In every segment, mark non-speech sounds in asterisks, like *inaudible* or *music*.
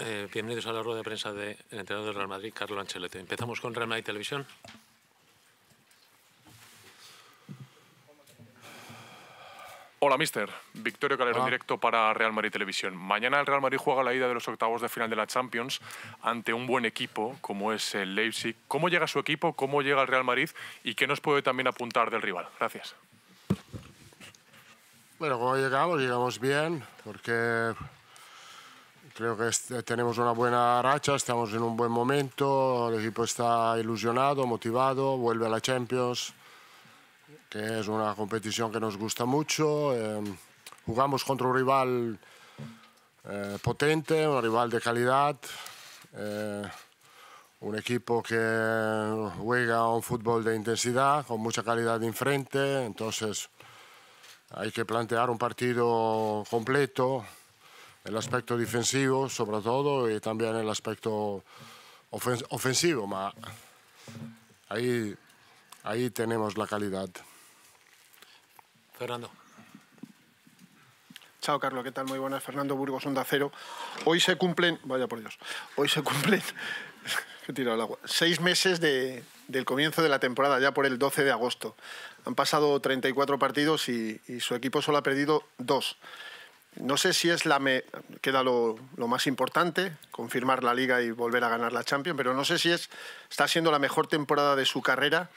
Eh, bienvenidos a la rueda de prensa del entrenador del Real Madrid, Carlos Ancelotti. Empezamos con Real Madrid Televisión. Hola, mister. Victorio Calero, directo para Real Madrid Televisión. Mañana el Real Madrid juega la ida de los octavos de final de la Champions ante un buen equipo como es el Leipzig. ¿Cómo llega su equipo? ¿Cómo llega el Real Madrid? ¿Y qué nos puede también apuntar del rival? Gracias. Bueno, ¿cómo llegamos? Llegamos bien porque creo que este, tenemos una buena racha, estamos en un buen momento, el equipo está ilusionado, motivado, vuelve a la Champions, que es una competición que nos gusta mucho. Em, jugamos contra un rival eh, potente, un rival de calidad, eh, un equipo que juega un fútbol de intensidad, con mucha calidad enfrente, entonces hay que plantear un partido completo el aspecto defensivo, sobre todo y también el aspecto ofensivo, ma ahí, ahí tenemos la calidad. Fernando. Chao, Carlos. ¿Qué tal? Muy buenas. Fernando Burgos, Onda Cero. Hoy se cumplen, vaya por Dios, hoy se cumplen, *laughs* he tirado el agua, seis meses del comienzo de la temporada, ya por el 12 de agosto. Han pasado 34 partidos y su equipo solo ha perdido dos. No sé si es la me... queda lo, más importante, confirmar la liga y volver a ganar la Champions, pero no sé si es está siendo la mejor temporada de su carrera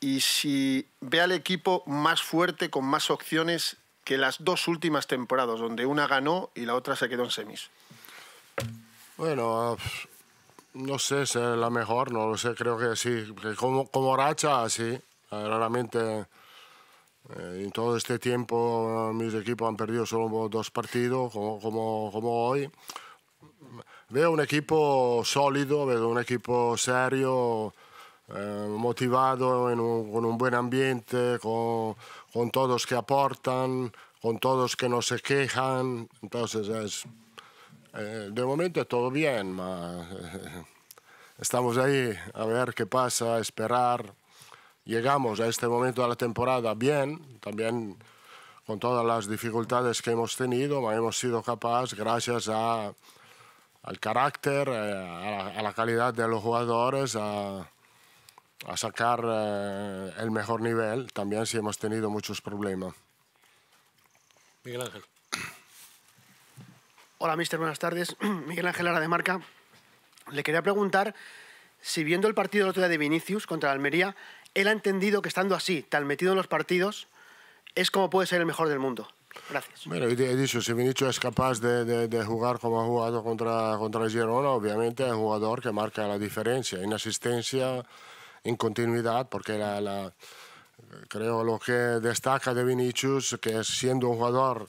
y si ve al equipo más fuerte, con más opciones que las dos últimas temporadas, donde una ganó y la otra se quedó en semis. Bueno, no sé es la mejor, no sé, creo que sí. Como, como racha, sí, realmente eh, en todo este tiempo eh, mis equipos han perdido solo dos partidos, como, como, hoy. Veo un equipo sólido, veo un equipo serio, eh, motivado, con un buen ambiente, con, con, todos que aportan, con todos que no se quejan. Entonces, es, de momento todo bien, *laughs* estamos ahí a ver qué pasa, a esperar llegamos a este momento de la temporada bien, también con todas las dificultades que hemos tenido, hemos sido capaces, gracias al carácter, eh, a, la, calidad de los jugadores, a, sacar eh, el mejor nivel, también si hemos tenido muchos problemas. Miguel Ángel. Hola, mister, buenas tardes. *clears throat* Miguel Ángel Ara de Marca. Le quería preguntar si viendo el partido del otro día de Vinicius contra Almería, él ha entendido que estando así, tan metido en los partidos, es como puede ser el mejor del mundo. Gracias. Bueno, he dicho, si Vinicius es capaz de, jugar como ha jugado contra, contra Girona, obviamente es un jugador que marca la diferencia en asistencia, en continuidad, porque la, creo lo que destaca de Vinicius, que siendo un jugador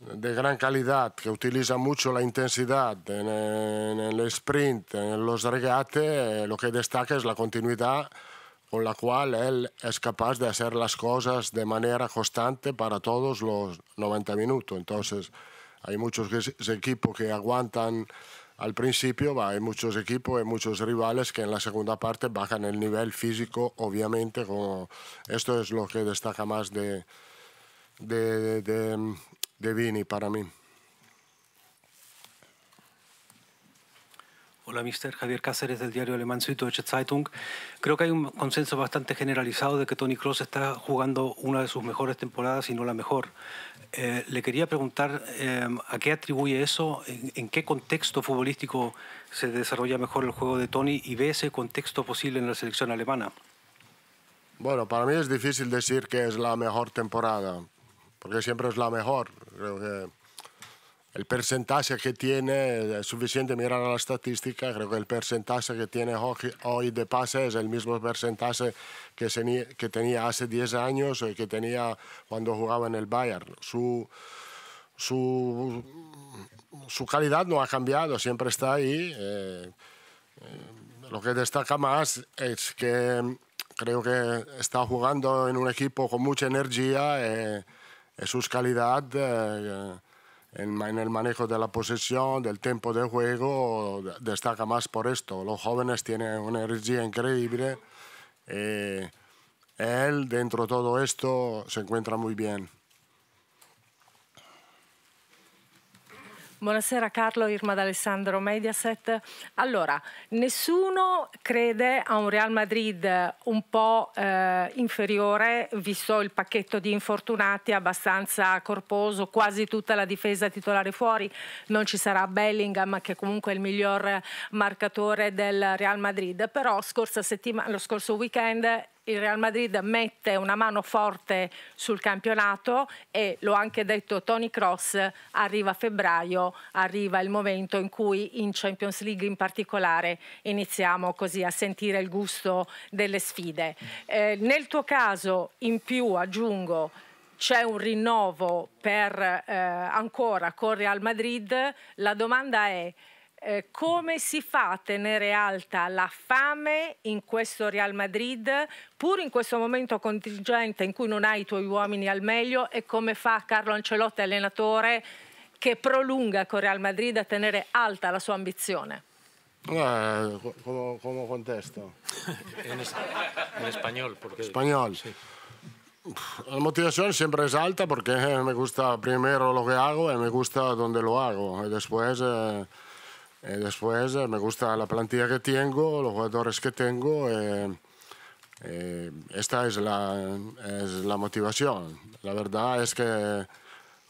de gran calidad, que utiliza mucho la intensidad en, en el sprint, en los regates, eh, lo que destaca es la continuidad con la cual él es capaz de hacer las cosas de manera constante para todos los 90 minutos. Entonces, hay muchos equipos que aguantan al principio, hay muchos equipos y muchos rivales que en la segunda parte bajan el nivel físico, obviamente. esto es lo que destaca más de, de Vini para mí. Hola, mister. Javier Cáceres del diario alemán Süddeutsche Zeitung. Creo que hay un consenso bastante generalizado de que Tony Kroos está jugando una de sus mejores temporadas y no la mejor. Eh, le quería preguntar eh, a qué atribuye eso, en, qué contexto futbolístico se desarrolla mejor el juego de Tony y ve ese contexto posible en la selección alemana. Bueno, para mí es difícil decir que es la mejor temporada, porque siempre es la mejor. Creo que el porcentaje que tiene, es suficiente mirar a la estadística, creo que el porcentaje que tiene hoy de pase es el mismo porcentaje que, se, que tenía hace 10 años o eh, que tenía cuando jugaba en el Bayern. Su, su, su calidad no ha cambiado, siempre está ahí. Eh, eh, lo que destaca más es que creo que está jugando en un equipo con mucha energía, y es su calidad en, el manejo de la posesión, del tiempo de juego, destaca más por esto. Los jóvenes tienen una energía increíble. Eh, él, dentro de todo esto, se encuentra muy bien. Buonasera Carlo, Irma d'Alessandro, Mediaset. Allora, nessuno crede a un Real Madrid un po' eh, inferiore, visto il pacchetto di infortunati abbastanza corposo, quasi tutta la difesa titolare fuori, non ci sarà Bellingham che comunque è il miglior marcatore del Real Madrid, però lo scorso weekend il Real Madrid mette una mano forte sul campionato e l'ho anche detto Tony Cross arriva febbraio, arriva il momento in cui in Champions League in particolare iniziamo così a sentire il gusto delle sfide. Eh, nel tuo caso in più aggiungo c'è un rinnovo per, eh, ancora con Real Madrid, la domanda è eh, come si fa a tenere alta la fame in questo Real Madrid, pur in questo momento contingente in cui non hai i tuoi uomini al meglio e come fa Carlo Ancelotti, allenatore, che prolunga con Real Madrid a tenere alta la sua ambizione? Eh, ¿cómo, ¿Cómo contesto? *laughs* in es, in spagnolo, Porque... Español. Sí. La motivación siempre es alta porque eh, me gusta primero lo que hago y me gusta donde lo hago. Y después eh, Eh, después eh, me gusta la plantilla que tengo, los jugadores que tengo. Eh, esta es la, es la, motivación. La verdad es que,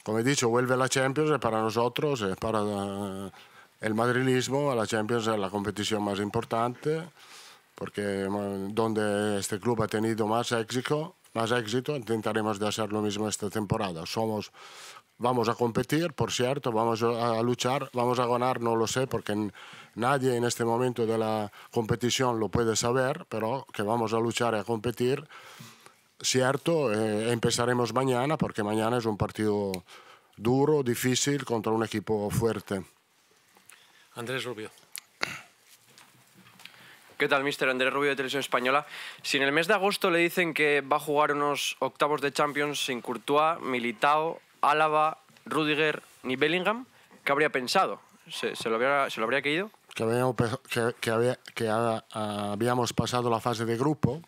como he dicho, vuelve la Champions para nosotros, para el madrilismo. La Champions es la competición más importante porque donde este club ha tenido más éxito, más éxito intentaremos de hacer lo mismo esta temporada. Somos vamos a competir, por cierto, vamos a luchar, vamos a ganar, no lo sé, porque nadie en este momento de la competición lo puede saber, pero que vamos a luchar y a competir, cierto, eh, empezaremos mañana, porque mañana es un partido duro, difícil, contra un equipo fuerte. Andrés Rubio. ¿Qué tal, mister? Andrés Rubio de Televisión Española. Si en el mes de agosto le dicen que va a jugar unos octavos de Champions sin Courtois, Militao, Álava, Rudiger ni Bellingham, ¿qué habría pensado? ¿Se, se lo, habría, ¿Se lo habría Que habíamos, pasado la fase de grupo.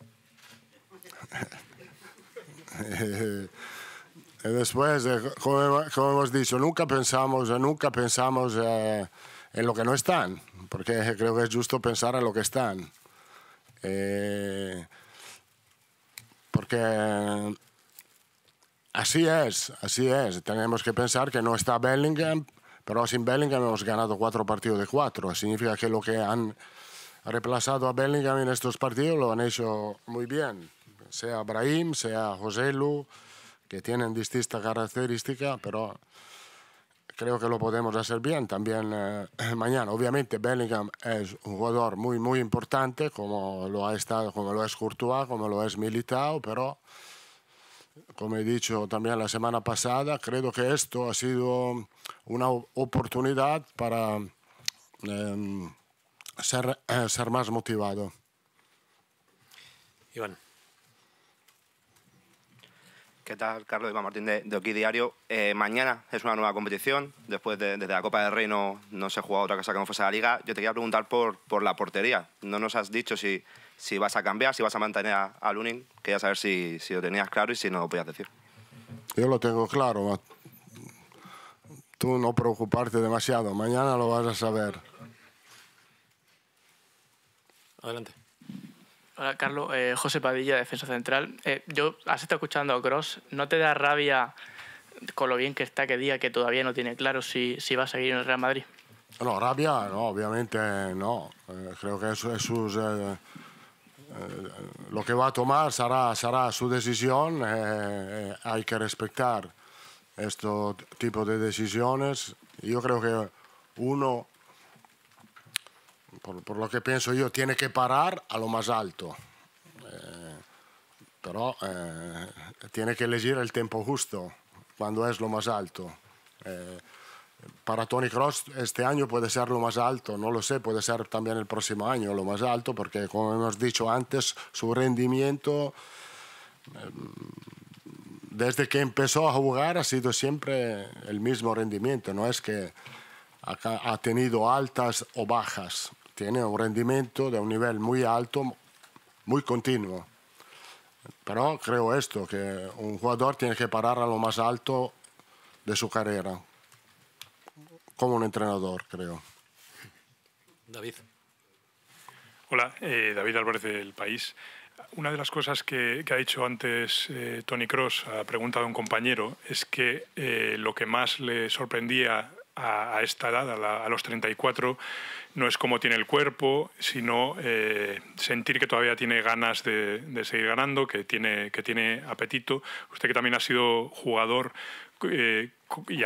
*laughs* Después, como, hemos dicho, nunca pensamos, nunca pensamos eh, en lo que no están, porque creo que es justo pensar en lo que están. Eh, porque Así es, así es. Tenemos que pensar que no está Bellingham, pero sin Bellingham hemos ganado cuatro partidos de cuatro. Significa que lo que han reemplazado a Bellingham en estos partidos lo han hecho muy bien. Sea Brahim, sea José Lu, que tienen distintas características, pero creo que lo podemos hacer bien también eh, *clears throat* mañana. Obviamente Bellingham es un jugador muy, muy importante, como lo ha estado, como lo es Courtois, como lo es Militao, pero como he dicho también la semana pasada, creo que esto ha sido una oportunidad para em, ser, eh, ser más motivado. Iván. ¿Qué tal, Carlos Iván Martín de, de Diario? Eh, mañana es una nueva competición. Después de, desde la Copa del Rey no, no se juega otra cosa que no fuese la Liga. Yo te quería preguntar por, por la portería. No nos has dicho si si vas a cambiar, si vas a mantener a, a Quería saber si, lo tenías claro y si no lo podías decir. Yo lo tengo claro. Tú no preocuparte demasiado. Mañana lo vas a saber. Adelante. Hola, Carlos. Eh, José Padilla, defensa central. Eh, yo has estado escuchando a Cross. ¿No te da rabia con lo bien que está que día que todavía no tiene claro si, si va a seguir en el Real Madrid? No, rabia, no, obviamente no. Eh, creo que eso es sus eh, lo que va a tomar será, su decisión. Eh, eh, hay que respetar este tipo de decisiones. Yo creo que uno, por, por lo que pienso yo, tiene que parar a lo más alto. pero tiene que elegir el tiempo justo, cuando es lo más alto para Tony Cross este año puede ser lo más alto, no lo sé, puede ser también el próximo año lo más alto, porque como hemos dicho antes, su rendimiento em, desde que empezó a jugar ha sido siempre el mismo rendimiento, no es que ha tenido altas o bajas, tiene un rendimiento de un nivel muy alto, muy continuo. Pero creo esto, que un jugador tiene que parar a lo más alto de su carrera como un entrenador, creo. David. Hola, eh, David Álvarez del País. Una de las cosas que, ha dicho antes eh, Tony Cross, ha preguntado a un compañero, es que eh, lo que más le sorprendía a, esta edad, a, los 34, no es cómo tiene el cuerpo, sino sentir que todavía tiene ganas de, seguir ganando, que tiene, que tiene apetito. Usted que también ha sido jugador, ya. y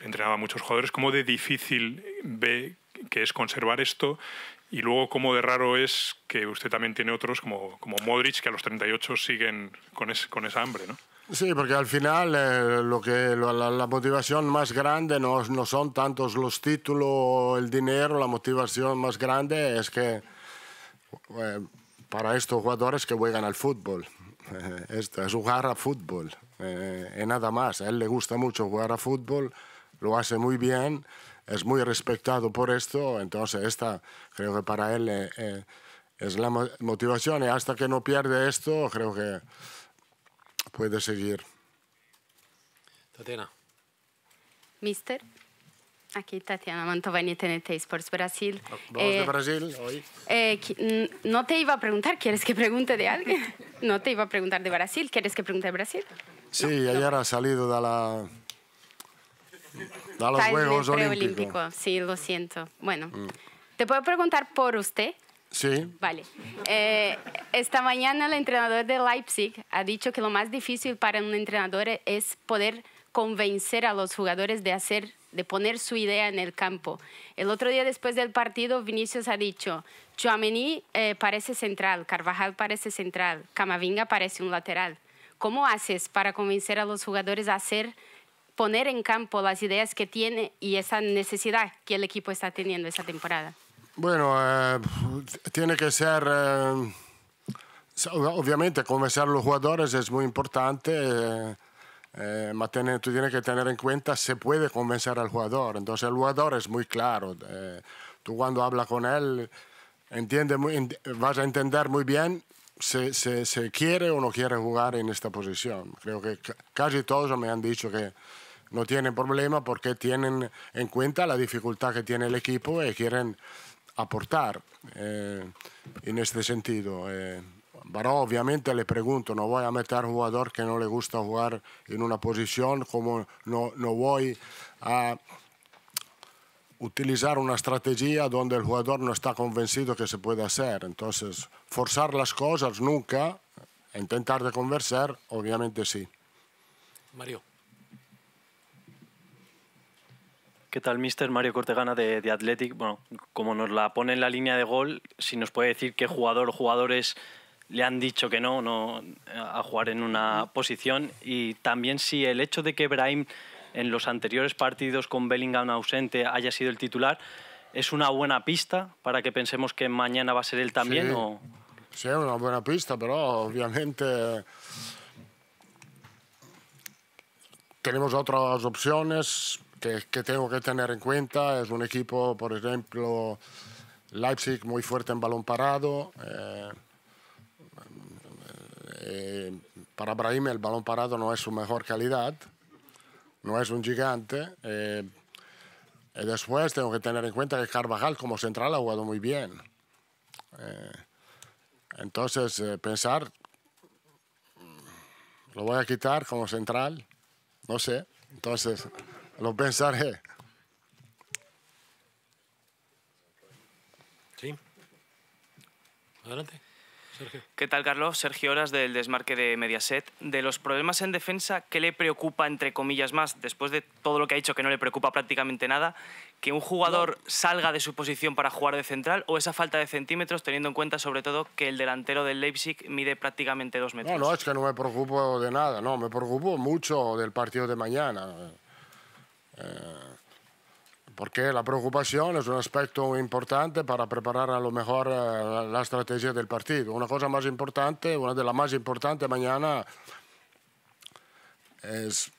entrenaba a muchos jugadores, cómo de difícil ve que es conservar esto y luego cómo de raro es que usted también tiene otros como, como Modric, que a los 38 siguen con, es, con esa hambre, ¿no? Sí, porque al final eh, lo que, la, motivación más grande no, no son tantos los títulos, el dinero, la motivación más grande es que eh, para estos jugadores que juegan al fútbol, *laughs* es, es jugar a fútbol, eh, nada más. A él le gusta mucho jugar a fútbol lo hace muy bien, es muy respetado por esto, entonces esta creo que para él eh, eh, es la motivación y hasta que no pierde esto creo que puede seguir. Tatiana. Mister. Aquí Tatiana Mantovani, TNT Sports Brasil. ¿Vamos de eh, Brasil hoy? no te iba a preguntar, ¿quieres que pregunte de alguien? No te iba a preguntar de Brasil, ¿quieres que pregunte de Brasil? Sí, ayer ha salido de la Da los Juegos Olímpicos. Sí, lo siento. Bueno, mm. ¿te puedo preguntar por usted? Sí. Vale. Eh, esta mañana el entrenador de Leipzig ha dicho que lo más difícil para un entrenador es poder convencer a los jugadores de hacer de poner su idea en el campo. El otro día después del partido, Vinicius ha dicho, Chouameni eh, parece central, Carvajal parece central, Camavinga parece un lateral. ¿Cómo haces para convencer a los jugadores a hacer poner en campo las ideas que tiene y esa necesidad que el equipo está teniendo esta temporada? Bueno, eh, tiene que ser... Eh, obviamente convencer a los jugadores es muy importante. Eh, tú tienes que tener en cuenta se puede convencer al jugador. Entonces el jugador es muy claro. tú cuando hablas con él entiende vas a entender muy bien si, si, quiere o no quiere jugar en esta posición. Creo que casi todos me han dicho que no tienen problema porque tienen en cuenta la dificultad que tiene el equipo y quieren aportar eh, en este sentido. Eh, pero obviamente le pregunto, no voy a meter jugador que no le gusta jugar en una posición, como no, no voy a utilizar una estrategia donde el jugador no está convencido que se puede hacer. Entonces, forzar las cosas nunca, intentar de conversar, obviamente sí. Mario. ¿Qué tal, mister Mario Cortegana de, de, Athletic? Bueno, como nos la pone en la línea de gol, si nos puede decir qué jugador o jugadores le han dicho que no, no a jugar en una posición y también si el hecho de que Brahim en los anteriores partidos con Bellingham ausente haya sido el titular es una buena pista para que pensemos que mañana va a ser él también sí, o sí una buena pista pero obviamente tenemos otras opciones que, tengo que tener en cuenta. Es un equipo, por ejemplo, Leipzig muy fuerte en balón parado. Eh, eh, para Brahim el balón parado no es su mejor calidad, no es un gigante. Eh, y después tengo que tener en cuenta que Carvajal como central ha jugado muy bien. entonces, pensar, lo voy a quitar como central, no sé. Entonces... Lo pensaré. Sí. Adelante. Sergio. ¿Qué tal, Carlos? Sergio Horas, del desmarque de Mediaset. De los problemas en defensa, ¿qué le preocupa, entre comillas, más, después de todo lo que ha dicho, que no le preocupa prácticamente nada, que un jugador salga de su posición para jugar de central o esa falta de centímetros, teniendo en cuenta, sobre todo, que el delantero del Leipzig mide prácticamente dos metros? No, no, es que no me preocupo de nada, no, me preocupo mucho del partido de mañana. Eh, porque la preocupación es un aspecto importante para preparar a lo mejor eh, la estrategia del partido. Una cosa más importante, una de las más importantes mañana es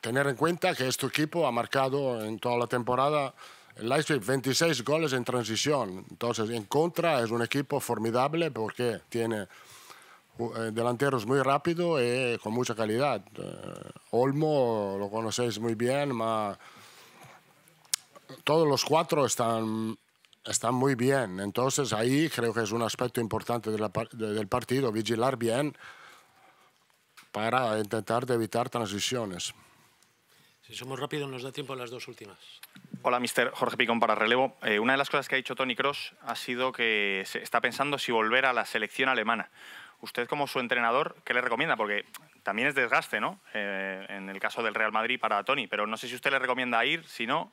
tener en cuenta que este equipo ha marcado en toda la temporada el Leipzig 26 goles en transición. Entonces, en contra es un equipo formidable porque tiene eh, delanteros muy rápido y eh, con mucha calidad. Eh, Olmo lo conocéis muy bien, todos los cuatro están, están muy bien. Entonces ahí creo que es un aspecto importante del partido, vigilar bien para intentar evitar transiciones. Si somos rápidos, nos da tiempo a las dos últimas. Hola, Mr. Jorge Picón para relevo. una de las cosas que ha dicho Tony Cross ha sido que se está pensando si volver a la selección alemana usted como su entrenador, ¿qué le recomienda? Porque también es desgaste, ¿no? Eh, en el caso del Real Madrid para Tony, pero no sé si usted le recomienda ir, si no...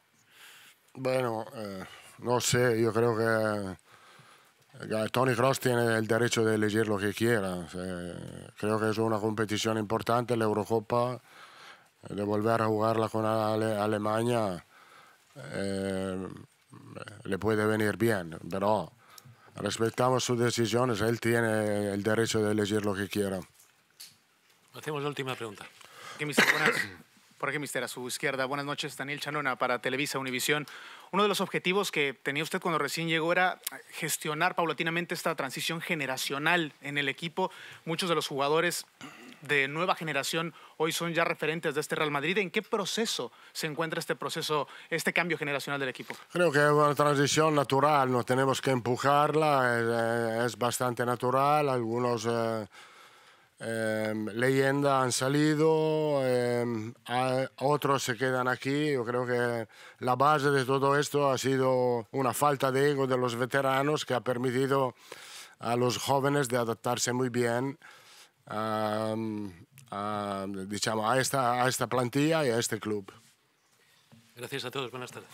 Bueno, eh, no sé, yo creo que... Tony Cross tiene el derecho de elegir lo que quiera. creo que es una competición importante, la Eurocopa, de volver a jugarla con Alemania eh, le puede venir bien, pero Respetamos sus decisiones, él tiene el derecho de elegir lo que quiera. Hacemos la última pregunta. ¿Qué *coughs* Mister, a su izquierda. Buenas noches, Daniel Chanona para Televisa Univisión. Uno de los objetivos que tenía usted cuando recién llegó era gestionar paulatinamente esta transición generacional en el equipo. Muchos de los jugadores de nueva generación hoy son ya referentes de este Real Madrid. ¿En qué proceso se encuentra este proceso, este cambio generacional del equipo? Creo que es una transición natural, no tenemos que empujarla, es, eh, bastante natural. Algunos eh, em, leyendas han salido, em, otros se quedan aquí. Yo creo que la base de todo esto ha sido una falta de ego de los veteranos que ha permitido a los jóvenes de adaptarse muy bien a, a, esta, a esta plantilla y e a este club. Gracias a todos, buenas tardes.